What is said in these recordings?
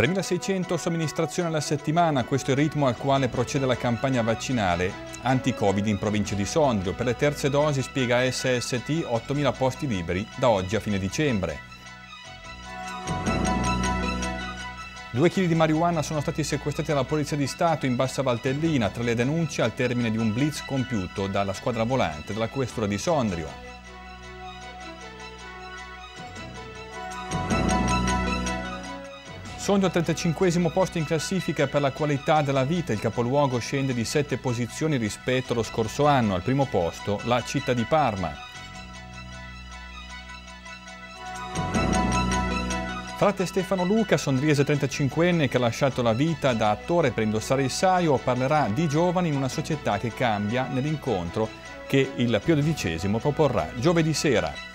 3.600 somministrazioni alla settimana, questo è il ritmo al quale procede la campagna vaccinale anti-Covid in provincia di Sondrio. Per le terze dosi, spiega SST, 8.000 posti liberi da oggi a fine dicembre. Due chili di marijuana sono stati sequestrati dalla Polizia di Stato in Bassa Valtellina tra le denunce al termine di un blitz compiuto dalla squadra volante della questura di Sondrio. Sondrio al 35 posto in classifica per la qualità della vita, il capoluogo scende di 7 posizioni rispetto allo scorso anno, al primo posto la città di Parma. Frate Stefano Luca, sondriese 35enne che ha lasciato la vita da attore per indossare il saio, parlerà di giovani in una società che cambia nell'incontro che il Pio XII proporrà giovedì sera.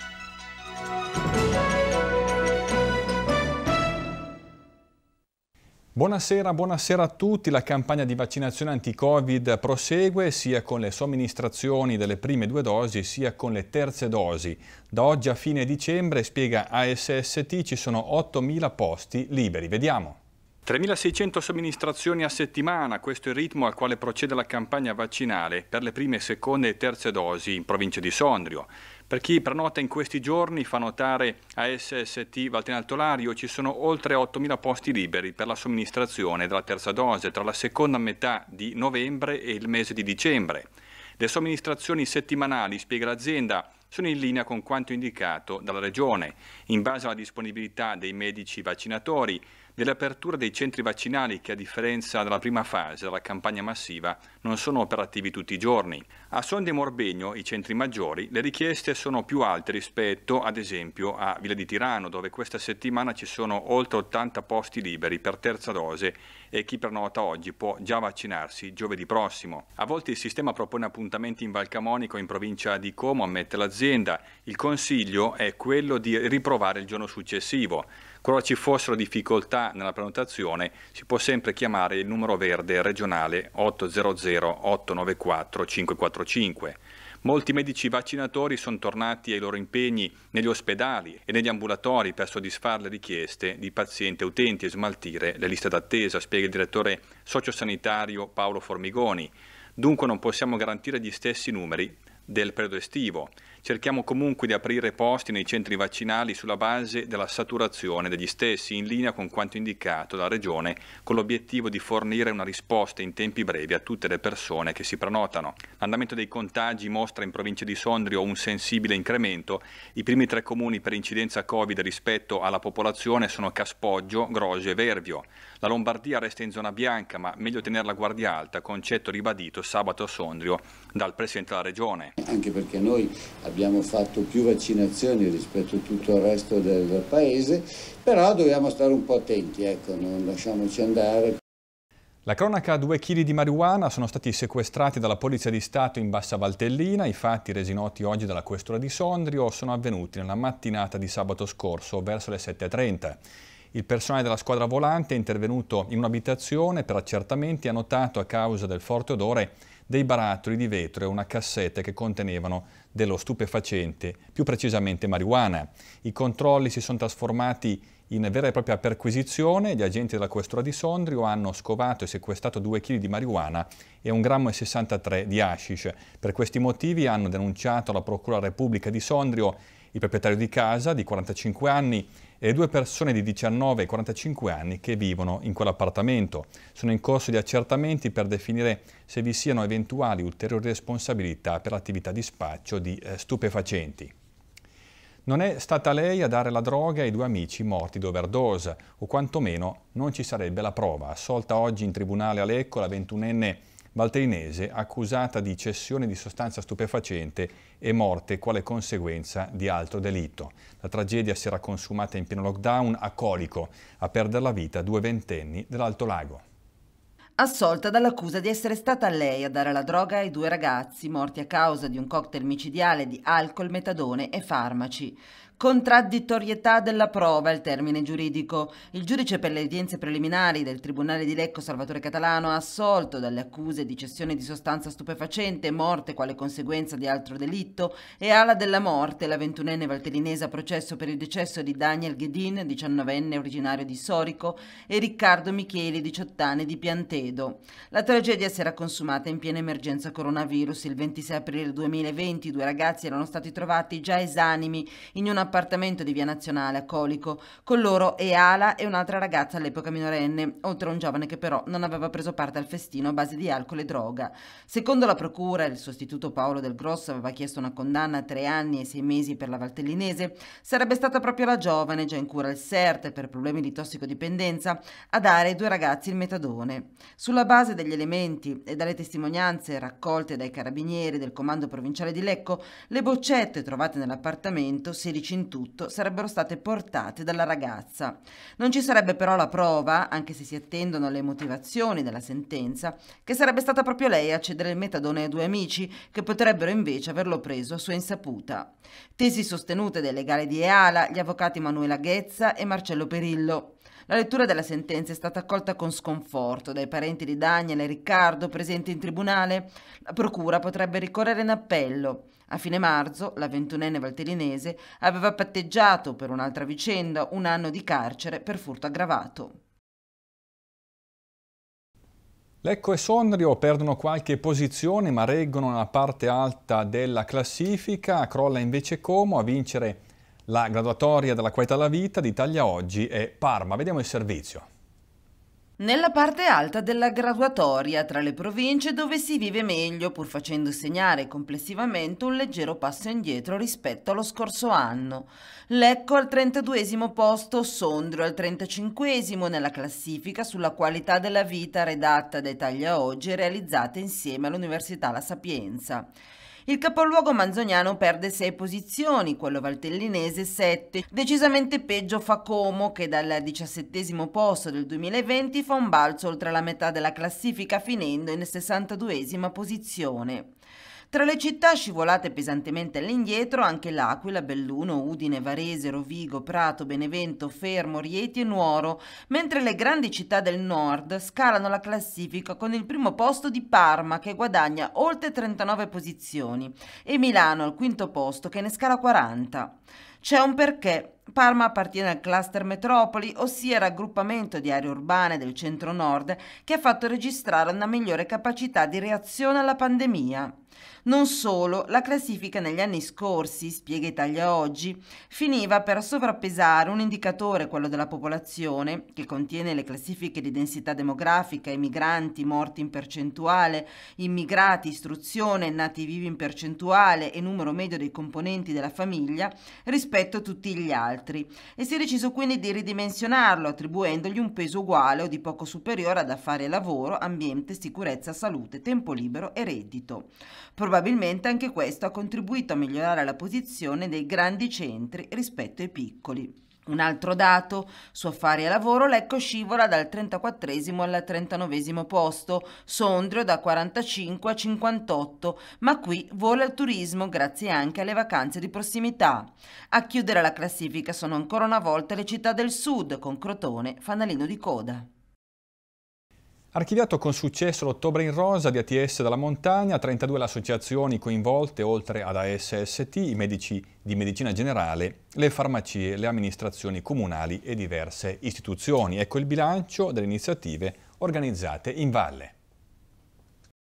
Buonasera, buonasera, a tutti. La campagna di vaccinazione anti-Covid prosegue sia con le somministrazioni delle prime due dosi sia con le terze dosi. Da oggi a fine dicembre, spiega ASST, ci sono 8.000 posti liberi. Vediamo. 3.600 somministrazioni a settimana, questo è il ritmo al quale procede la campagna vaccinale per le prime, seconde e terze dosi in provincia di Sondrio. Per chi prenota in questi giorni, fa notare a SST Valtenaltolario, ci sono oltre 8.000 posti liberi per la somministrazione della terza dose tra la seconda metà di novembre e il mese di dicembre. Le somministrazioni settimanali, spiega l'azienda, sono in linea con quanto indicato dalla Regione, in base alla disponibilità dei medici vaccinatori, dell'apertura dei centri vaccinali che a differenza della prima fase, della campagna massiva, non sono operativi tutti i giorni. A Sonde Morbegno, i centri maggiori, le richieste sono più alte rispetto ad esempio a Villa di Tirano dove questa settimana ci sono oltre 80 posti liberi per terza dose e chi prenota oggi può già vaccinarsi giovedì prossimo. A volte il sistema propone appuntamenti in Valcamonico in provincia di Como, ammette l'azienda. Il consiglio è quello di riprovare il giorno successivo. Qualora ci fossero difficoltà nella prenotazione si può sempre chiamare il numero verde regionale 800 894 545. Molti medici vaccinatori sono tornati ai loro impegni negli ospedali e negli ambulatori per soddisfare le richieste di pazienti e utenti e smaltire le liste d'attesa, spiega il direttore sociosanitario Paolo Formigoni. Dunque non possiamo garantire gli stessi numeri del periodo estivo cerchiamo comunque di aprire posti nei centri vaccinali sulla base della saturazione degli stessi in linea con quanto indicato dalla Regione con l'obiettivo di fornire una risposta in tempi brevi a tutte le persone che si prenotano. L'andamento dei contagi mostra in provincia di Sondrio un sensibile incremento. I primi tre comuni per incidenza Covid rispetto alla popolazione sono Caspoggio, Grosio e Vervio. La Lombardia resta in zona bianca ma meglio tenere la guardia alta, concetto ribadito sabato a Sondrio dal Presidente della Regione. Anche perché noi abbiamo abbiamo fatto più vaccinazioni rispetto a tutto il resto del paese, però dobbiamo stare un po' attenti, ecco, non lasciamoci andare. La cronaca a due chili di marijuana sono stati sequestrati dalla Polizia di Stato in Bassa Valtellina, i fatti resi noti oggi dalla Questura di Sondrio sono avvenuti nella mattinata di sabato scorso verso le 7.30. Il personale della squadra volante è intervenuto in un'abitazione per accertamenti e ha notato a causa del forte odore dei barattoli di vetro e una cassetta che contenevano dello stupefacente, più precisamente marijuana. I controlli si sono trasformati in vera e propria perquisizione, gli agenti della questura di Sondrio hanno scovato e sequestrato 2 kg di marijuana e 1,63 g di hashish. Per questi motivi hanno denunciato alla Procura Repubblica di Sondrio il proprietario di casa di 45 anni e due persone di 19 e 45 anni che vivono in quell'appartamento. Sono in corso di accertamenti per definire se vi siano eventuali ulteriori responsabilità per l'attività di spaccio di eh, stupefacenti. Non è stata lei a dare la droga ai due amici morti di overdose, o quantomeno non ci sarebbe la prova. Assolta oggi in tribunale a Lecco la 21enne valteinese accusata di cessione di sostanza stupefacente e morte quale conseguenza di altro delitto. La tragedia si era consumata in pieno lockdown a Colico, a perdere la vita due ventenni dell'Alto Lago assolta dall'accusa di essere stata lei a dare la droga ai due ragazzi morti a causa di un cocktail micidiale di alcol, metadone e farmaci contraddittorietà della prova, il termine giuridico. Il giudice per le udienze preliminari del Tribunale di Lecco Salvatore Catalano ha assolto dalle accuse di cessione di sostanza stupefacente, morte quale conseguenza di altro delitto e ala della morte la ventunenne valtellinese a processo per il decesso di Daniel Ghedin, diciannovenne originario di Sorico, e Riccardo Micheli, diciottenne di Piantedo. La tragedia si era consumata in piena emergenza coronavirus il 26 aprile 2020. due ragazzi erano stati trovati già esanimi in una appartamento di via Nazionale a Colico, con loro Ala e un'altra ragazza all'epoca minorenne, oltre a un giovane che però non aveva preso parte al festino a base di alcol e droga. Secondo la procura, il sostituto Paolo Del Grosso aveva chiesto una condanna a tre anni e sei mesi per la Valtellinese, sarebbe stata proprio la giovane, già in cura al CERT per problemi di tossicodipendenza, a dare ai due ragazzi il metadone. Sulla base degli elementi e dalle testimonianze raccolte dai carabinieri del comando provinciale di Lecco, le boccette trovate nell'appartamento, 16 in tutto sarebbero state portate dalla ragazza. Non ci sarebbe però la prova, anche se si attendono le motivazioni della sentenza, che sarebbe stata proprio lei a cedere il metadone ai due amici che potrebbero invece averlo preso a sua insaputa. Tesi sostenute dai legali di EALA, gli avvocati Manuela Ghezza e Marcello Perillo. La lettura della sentenza è stata accolta con sconforto dai parenti di Daniel e Riccardo presenti in tribunale. La procura potrebbe ricorrere in appello. A fine marzo la ventunenne valtellinese aveva patteggiato per un'altra vicenda un anno di carcere per furto aggravato. Lecco e Sondrio perdono qualche posizione ma reggono la parte alta della classifica, crolla invece Como a vincere la graduatoria della qualità della vita d'Italia oggi è Parma. Vediamo il servizio. Nella parte alta della graduatoria tra le province dove si vive meglio pur facendo segnare complessivamente un leggero passo indietro rispetto allo scorso anno. Lecco al 32 posto, Sondrio al 35 nella classifica sulla qualità della vita redatta da Italia Oggi e realizzata insieme all'Università La Sapienza. Il capoluogo manzoniano perde 6 posizioni, quello valtellinese 7. Decisamente peggio fa Como che dal diciassettesimo posto del 2020 fa un balzo oltre la metà della classifica finendo in 62 posizione. Tra le città scivolate pesantemente all'indietro anche L'Aquila, Belluno, Udine, Varese, Rovigo, Prato, Benevento, Fermo, Rieti e Nuoro, mentre le grandi città del nord scalano la classifica con il primo posto di Parma che guadagna oltre 39 posizioni e Milano al quinto posto che ne scala 40. C'è un perché. Parma appartiene al cluster metropoli, ossia raggruppamento di aree urbane del centro-nord, che ha fatto registrare una migliore capacità di reazione alla pandemia. Non solo, la classifica negli anni scorsi, spiega Italia Oggi, finiva per sovrappesare un indicatore, quello della popolazione, che contiene le classifiche di densità demografica, emigranti, morti in percentuale, immigrati, istruzione, nati vivi in percentuale e numero medio dei componenti della famiglia, rispetto rispetto a tutti gli altri e si è deciso quindi di ridimensionarlo attribuendogli un peso uguale o di poco superiore ad affare lavoro, ambiente, sicurezza, salute, tempo libero e reddito. Probabilmente anche questo ha contribuito a migliorare la posizione dei grandi centri rispetto ai piccoli. Un altro dato, su affari e lavoro Lecco scivola dal 34 al 39 posto, Sondrio da 45 a 58, ma qui vola il turismo grazie anche alle vacanze di prossimità. A chiudere la classifica sono ancora una volta le città del sud con Crotone, fanalino di coda. Archiviato con successo l'ottobre in rosa di ATS dalla montagna, 32 le associazioni coinvolte oltre ad ASST, i medici di medicina generale, le farmacie, le amministrazioni comunali e diverse istituzioni. Ecco il bilancio delle iniziative organizzate in valle.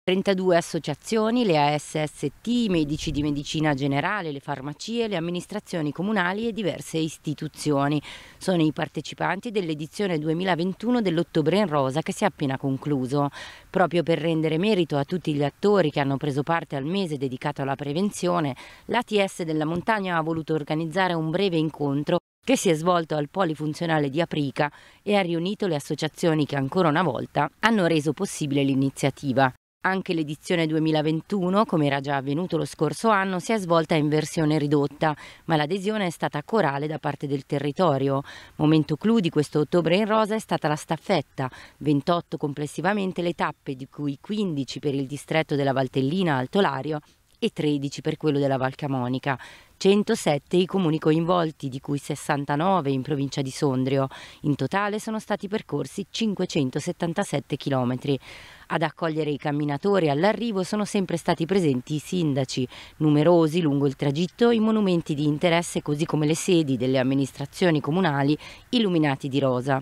32 associazioni, le ASST, i medici di medicina generale, le farmacie, le amministrazioni comunali e diverse istituzioni. Sono i partecipanti dell'edizione 2021 dell'Ottobre in Rosa che si è appena concluso. Proprio per rendere merito a tutti gli attori che hanno preso parte al mese dedicato alla prevenzione, l'ATS della montagna ha voluto organizzare un breve incontro che si è svolto al polifunzionale di Aprica e ha riunito le associazioni che ancora una volta hanno reso possibile l'iniziativa. Anche l'edizione 2021, come era già avvenuto lo scorso anno, si è svolta in versione ridotta, ma l'adesione è stata corale da parte del territorio. Momento clou di questo ottobre in rosa è stata la staffetta, 28 complessivamente le tappe, di cui 15 per il distretto della Valtellina Altolario e 13 per quello della Val Camonica. 107 i comuni coinvolti, di cui 69 in provincia di Sondrio. In totale sono stati percorsi 577 km. Ad accogliere i camminatori all'arrivo sono sempre stati presenti i sindaci, numerosi lungo il tragitto i monumenti di interesse così come le sedi delle amministrazioni comunali illuminati di rosa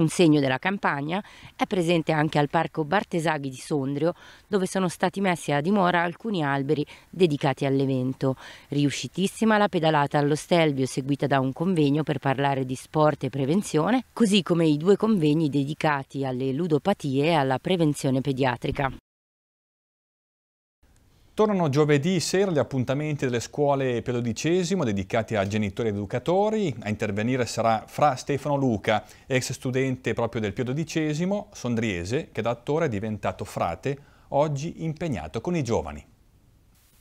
un segno della campagna, è presente anche al Parco Bartesaghi di Sondrio, dove sono stati messi a dimora alcuni alberi dedicati all'evento. Riuscitissima la pedalata allo Stelvio, seguita da un convegno per parlare di sport e prevenzione, così come i due convegni dedicati alle ludopatie e alla prevenzione pediatrica. Tornano giovedì sera gli appuntamenti delle scuole per l'odicesimo dedicati a genitori ed educatori. A intervenire sarà fra Stefano Luca, ex studente proprio del Pio XII, sondriese, che da attore è diventato frate, oggi impegnato con i giovani.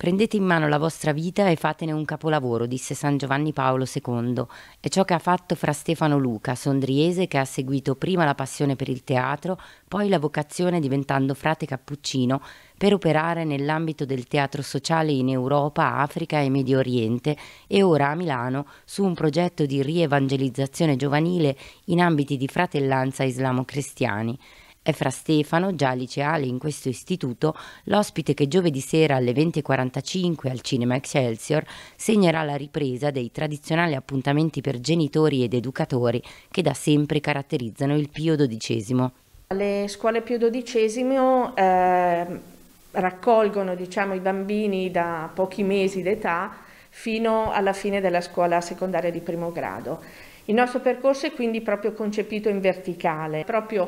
Prendete in mano la vostra vita e fatene un capolavoro, disse San Giovanni Paolo II. È ciò che ha fatto fra Stefano Luca, sondriese che ha seguito prima la passione per il teatro, poi la vocazione diventando frate cappuccino per operare nell'ambito del teatro sociale in Europa, Africa e Medio Oriente e ora a Milano su un progetto di rievangelizzazione giovanile in ambiti di fratellanza islamo-cristiani. È fra Stefano, già liceale in questo istituto, l'ospite che giovedì sera alle 20.45 al Cinema Excelsior segnerà la ripresa dei tradizionali appuntamenti per genitori ed educatori che da sempre caratterizzano il Pio XII. Le scuole Pio XII eh, raccolgono diciamo, i bambini da pochi mesi d'età fino alla fine della scuola secondaria di primo grado. Il nostro percorso è quindi proprio concepito in verticale, proprio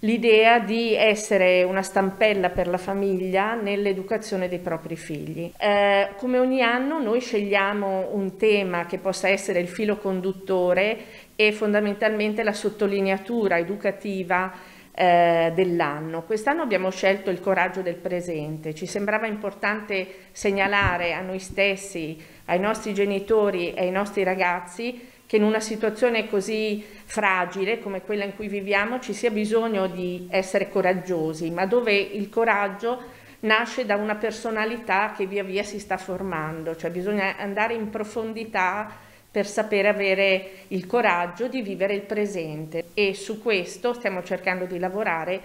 l'idea di essere una stampella per la famiglia nell'educazione dei propri figli. Eh, come ogni anno noi scegliamo un tema che possa essere il filo conduttore e fondamentalmente la sottolineatura educativa eh, dell'anno. Quest'anno abbiamo scelto il coraggio del presente, ci sembrava importante segnalare a noi stessi, ai nostri genitori e ai nostri ragazzi che in una situazione così fragile come quella in cui viviamo ci sia bisogno di essere coraggiosi, ma dove il coraggio nasce da una personalità che via via si sta formando, cioè bisogna andare in profondità per sapere avere il coraggio di vivere il presente e su questo stiamo cercando di lavorare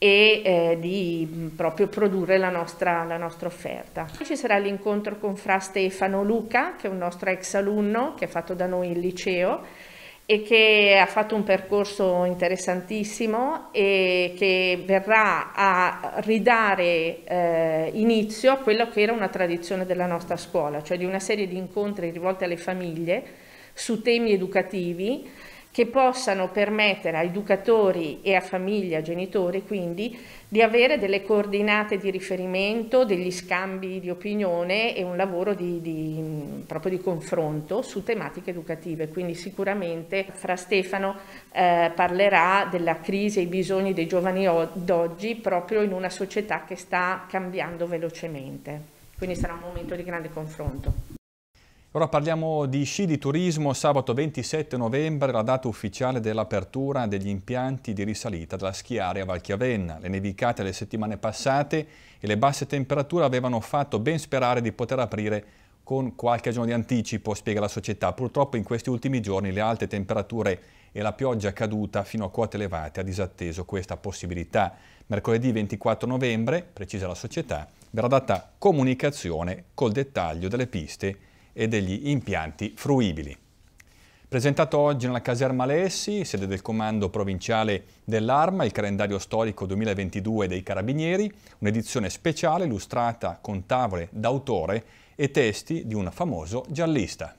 e eh, di mm, proprio produrre la nostra, la nostra offerta. Ci sarà l'incontro con Fra Stefano Luca, che è un nostro ex alunno che ha fatto da noi il liceo e che ha fatto un percorso interessantissimo e che verrà a ridare eh, inizio a quella che era una tradizione della nostra scuola, cioè di una serie di incontri rivolti alle famiglie su temi educativi che possano permettere a educatori e a famiglie, a genitori quindi, di avere delle coordinate di riferimento, degli scambi di opinione e un lavoro di, di, proprio di confronto su tematiche educative. Quindi sicuramente Fra Stefano eh, parlerà della crisi e i bisogni dei giovani d'oggi proprio in una società che sta cambiando velocemente. Quindi sarà un momento di grande confronto. Ora parliamo di sci di turismo. Sabato 27 novembre la data ufficiale dell'apertura degli impianti di risalita della schiare a Valchiavenna. Le nevicate le settimane passate e le basse temperature avevano fatto ben sperare di poter aprire con qualche giorno di anticipo, spiega la società. Purtroppo in questi ultimi giorni le alte temperature e la pioggia caduta fino a quote elevate ha disatteso questa possibilità. Mercoledì 24 novembre, precisa la società, verrà data comunicazione col dettaglio delle piste e degli impianti fruibili. Presentato oggi nella caserma Lessi, sede del Comando Provinciale dell'Arma, il calendario storico 2022 dei Carabinieri, un'edizione speciale illustrata con tavole d'autore e testi di un famoso giallista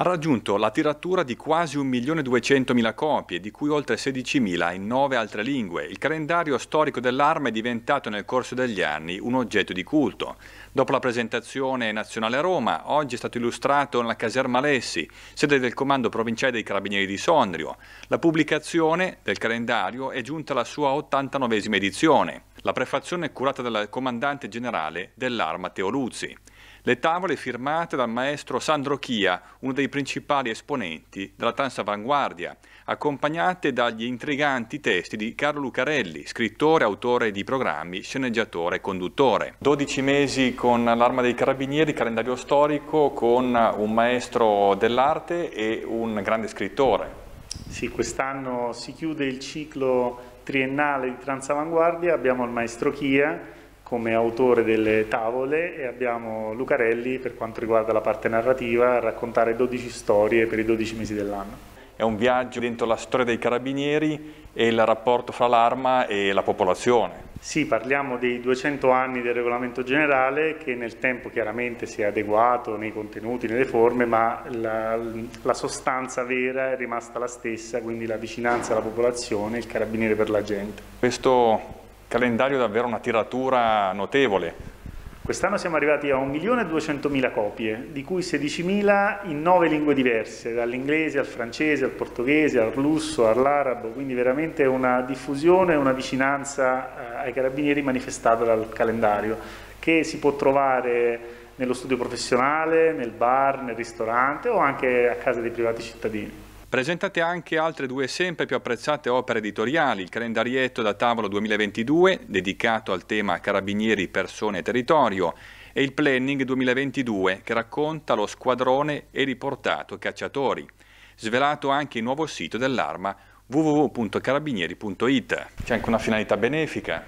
ha raggiunto la tiratura di quasi 1.200.000 copie, di cui oltre 16.000 in nove altre lingue. Il calendario storico dell'arma è diventato nel corso degli anni un oggetto di culto. Dopo la presentazione nazionale a Roma, oggi è stato illustrato nella caserma Lessi, sede del comando provinciale dei Carabinieri di Sondrio. La pubblicazione del calendario è giunta alla sua 89esima edizione. La prefazione è curata dal comandante generale dell'arma Teoluzzi le tavole firmate dal maestro Sandro Chia, uno dei principali esponenti della avanguardia, accompagnate dagli intriganti testi di Carlo Lucarelli, scrittore, autore di programmi, sceneggiatore e conduttore. 12 mesi con l'Arma dei Carabinieri, calendario storico, con un maestro dell'arte e un grande scrittore. Sì, quest'anno si chiude il ciclo triennale di Transavanguardia, abbiamo il maestro Chia, come autore delle tavole e abbiamo Lucarelli per quanto riguarda la parte narrativa a raccontare 12 storie per i 12 mesi dell'anno. È un viaggio dentro la storia dei carabinieri e il rapporto fra l'arma e la popolazione. Sì, parliamo dei 200 anni del regolamento generale che nel tempo chiaramente si è adeguato nei contenuti, nelle forme, ma la, la, sostanza vera è rimasta la stessa, quindi la vicinanza alla popolazione, il carabiniere per la gente. Questo calendario davvero una tiratura notevole. Quest'anno siamo arrivati a 1.200.000 copie, di cui 16.000 in nove lingue diverse, dall'inglese al francese, al portoghese, al russo, all'arabo, quindi veramente una diffusione e una vicinanza eh, ai carabinieri manifestata dal calendario, che si può trovare nello studio professionale, nel bar, nel ristorante o anche a casa dei privati cittadini. Presentate anche altre due sempre più apprezzate opere editoriali, il calendarietto da tavolo 2022, dedicato al tema Carabinieri, persone e territorio, e il Planning 2022, che racconta lo squadrone e riportato cacciatori. Svelato anche il nuovo sito dell'arma www.carabinieri.it. C'è anche una finalità benefica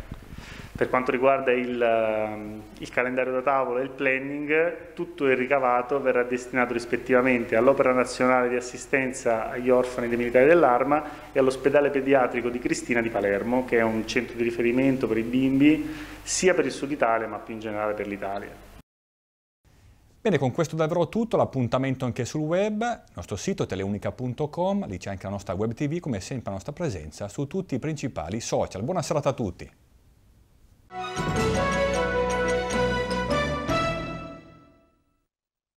per quanto riguarda il, ehm, il calendario da tavola e il planning, tutto il ricavato verrà destinato rispettivamente all'Opera Nazionale di Assistenza agli Orfani dei Militari dell'Arma e all'Ospedale Pediatrico di Cristina di Palermo, che è un centro di riferimento per i bimbi sia per il Sud Italia ma più in generale per l'Italia. Bene, con questo davvero tutto, l'appuntamento anche sul web, il nostro sito teleunica.com, lì c'è anche la nostra web tv, come sempre la nostra presenza su tutti i principali social. Buona serata a tutti! Thank you.